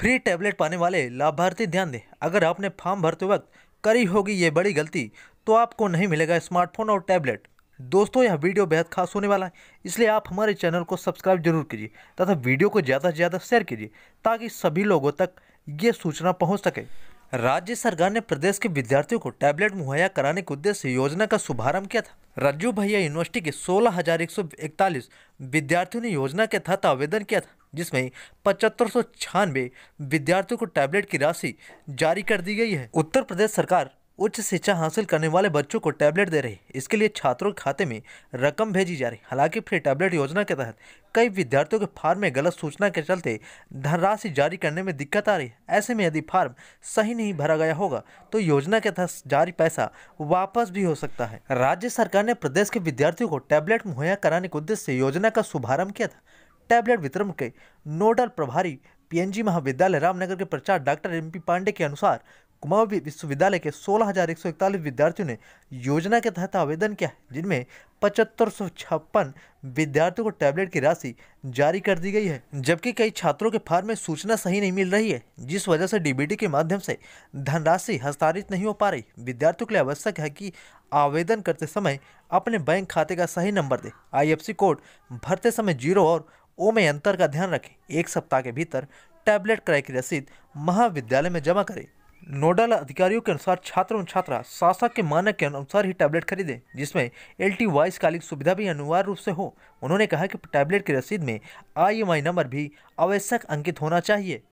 free tablet पाने वाले लाभार्थी ध्यान दें अगर आपने फॉर्म भरते वक्त करी होगी ये बड़ी गलती तो आपको नहीं मिलेगा स्मार्टफोन और टैबलेट दोस्तों यह वीडियो बेहद खास होने वाला है इसलिए आप हमारे चैनल को सब्सक्राइब जरूर कीजिए तथा वीडियो को ज़्यादा से ज़्यादा शेयर कीजिए ताकि सभी लोगों तक ये सूचना पहुँच सके राज्य सरकार ने प्रदेश के विद्यार्थियों को टैबलेट मुहैया कराने के उद्देश्य से योजना का शुभारंभ किया था राजू भैया यूनिवर्सिटी के सोलह विद्यार्थियों ने योजना के तहत आवेदन किया था जिसमें पचहत्तर सौ विद्यार्थियों को टैबलेट की राशि जारी कर दी गई है उत्तर प्रदेश सरकार उच्च शिक्षा हासिल करने वाले बच्चों को टैबलेट दे रही इसके लिए छात्रों के खाते में रकम भेजी जा रही हालांकि फ्री टैबलेट योजना के तहत कई विद्यार्थियों के फार्म में गलत सूचना के चलते धनराशि जारी करने में दिक्कत आ रही है ऐसे में यदि फार्म सही नहीं भरा गया होगा तो योजना के तहत जारी पैसा वापस भी हो सकता है राज्य सरकार ने प्रदेश के विद्यार्थियों को टैबलेट मुहैया कराने के उद्देश्य योजना का शुभारंभ किया था टैबलेट वितरण के नोडल प्रभारी पीएनजी महाविद्यालय रामनगर के प्रचार डॉक्टर एमपी पांडे के अनुसार कुमाऊं विश्वविद्यालय के सोलह विद्यार्थियों ने योजना के तहत आवेदन किया जिनमें पचहत्तर विद्यार्थियों को टैबलेट की राशि जारी कर दी गई है जबकि कई छात्रों के फार्म में सूचना सही नहीं मिल रही है जिस वजह से डीबीटी के माध्यम से धनराशि हस्तांतरित नहीं हो पा रही विद्यार्थियों के लिए आवश्यक है कि आवेदन करते समय अपने बैंक खाते का सही नंबर दें आई कोड भरते समय जीरो और ओ में अंतर का ध्यान रखें एक सप्ताह के भीतर टैबलेट क्रय की रसीद महाविद्यालय में जमा करें नोडल अधिकारियों के अनुसार छात्र एवं छात्रा शासक के मानक के अनुसार ही टैबलेट खरीदें जिसमें एल टी वाइसकालिक सुविधा भी अनिवार्य रूप से हो उन्होंने कहा कि टैबलेट की रसीद में आई एम आई नंबर भी आवश्यक अंकित होना चाहिए